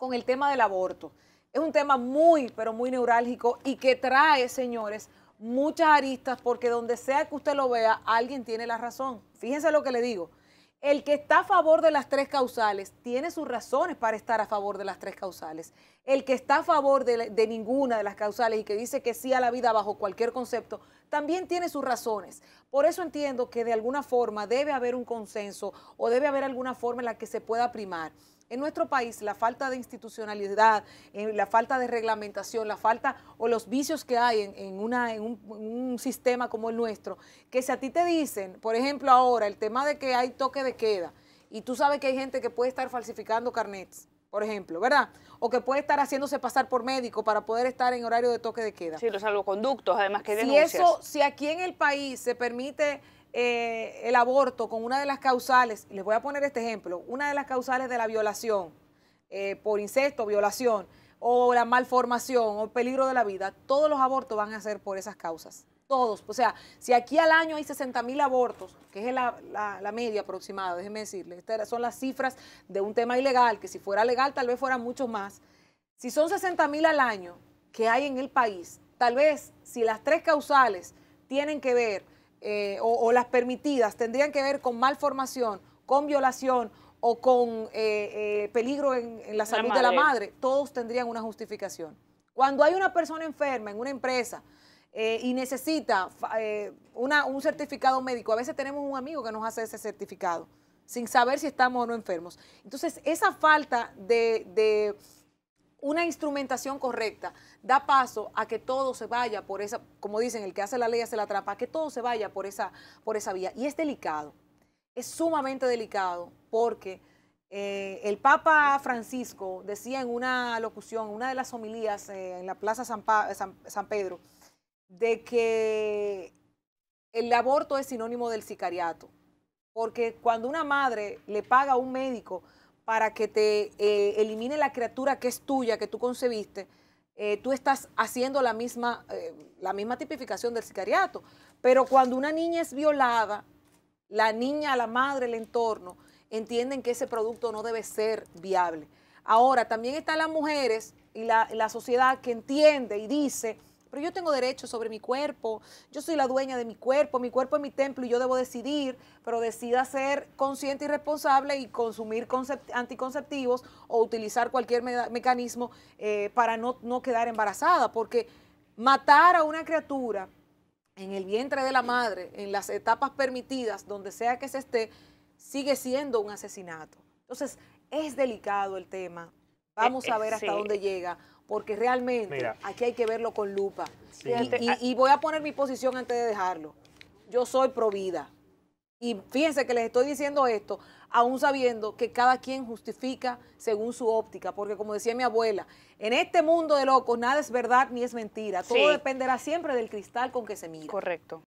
con el tema del aborto. Es un tema muy, pero muy neurálgico y que trae, señores, muchas aristas porque donde sea que usted lo vea, alguien tiene la razón. Fíjense lo que le digo. El que está a favor de las tres causales tiene sus razones para estar a favor de las tres causales. El que está a favor de, ninguna de las causales y que dice que sí a la vida bajo cualquier concepto, también tiene sus razones. Por eso entiendo que de alguna forma debe haber un consenso o debe haber alguna forma en la que se pueda primar en nuestro país la falta de institucionalidad, eh, la falta de reglamentación, la falta o los vicios que hay en, una, en un, sistema como el nuestro, que si a ti te dicen, por ejemplo ahora, el tema de que hay toque de queda, y tú sabes que hay gente que puede estar falsificando carnets, por ejemplo, ¿verdad? O que puede estar haciéndose pasar por médico para poder estar en horario de toque de queda. Sí, los salvoconductos, además que denuncias. Si eso, si aquí en el país se permite eh, el aborto con una de las causales, les voy a poner este ejemplo, una de las causales de la violación eh, por incesto, violación, o la malformación, o peligro de la vida, todos los abortos van a ser por esas causas. Todos. O sea, si aquí al año hay 60 mil abortos, que es la, media aproximada, déjenme decirles estas son las cifras de un tema ilegal, que si fuera legal tal vez fueran muchos más. Si son 60 mil al año que hay en el país, tal vez si las tres causales tienen que ver eh, o, las permitidas tendrían que ver con malformación, con violación o con eh, eh, peligro en, la salud de la madre, todos tendrían una justificación. Cuando hay una persona enferma en una empresa y necesita un certificado médico, a veces tenemos un amigo que nos hace ese certificado, sin saber si estamos o no enfermos. Entonces, esa falta de una instrumentación correcta da paso a que todo se vaya por esa, como dicen, el que hace la ley hace la trampa, que todo se vaya por esa, por esa vía. Y es delicado, es sumamente delicado porque eh, el Papa Francisco decía en una locución, una de las homilías eh, en la Plaza San Pedro, de que el aborto es sinónimo del sicariato, porque cuando una madre le paga a un médico, para que te eh, elimine la criatura que es tuya, que tú concebiste, eh, tú estás haciendo la misma, eh, la misma tipificación del sicariato. Pero cuando una niña es violada, la niña, la madre, el entorno, entienden que ese producto no debe ser viable. Ahora, también están las mujeres y la, la sociedad que entiende y dice pero yo tengo derecho sobre mi cuerpo, yo soy la dueña de mi cuerpo, mi cuerpo es mi templo y yo debo decidir, pero decida ser consciente y responsable y consumir anticonceptivos o utilizar cualquier mecanismo eh, para no, no quedar embarazada, porque matar a una criatura en el vientre de la madre, en las etapas permitidas, donde sea que se esté, sigue siendo un asesinato. Entonces, es delicado el tema, Vamos a ver hasta dónde llega, porque realmente aquí hay que verlo con lupa. Y, voy a poner mi posición antes de dejarlo. Yo soy pro vida. Y fíjense que les estoy diciendo esto, aún sabiendo que cada quien justifica según su óptica, porque como decía mi abuela, en este mundo de locos nada es verdad ni es mentira, todo dependerá siempre del cristal con que se mira. Correcto.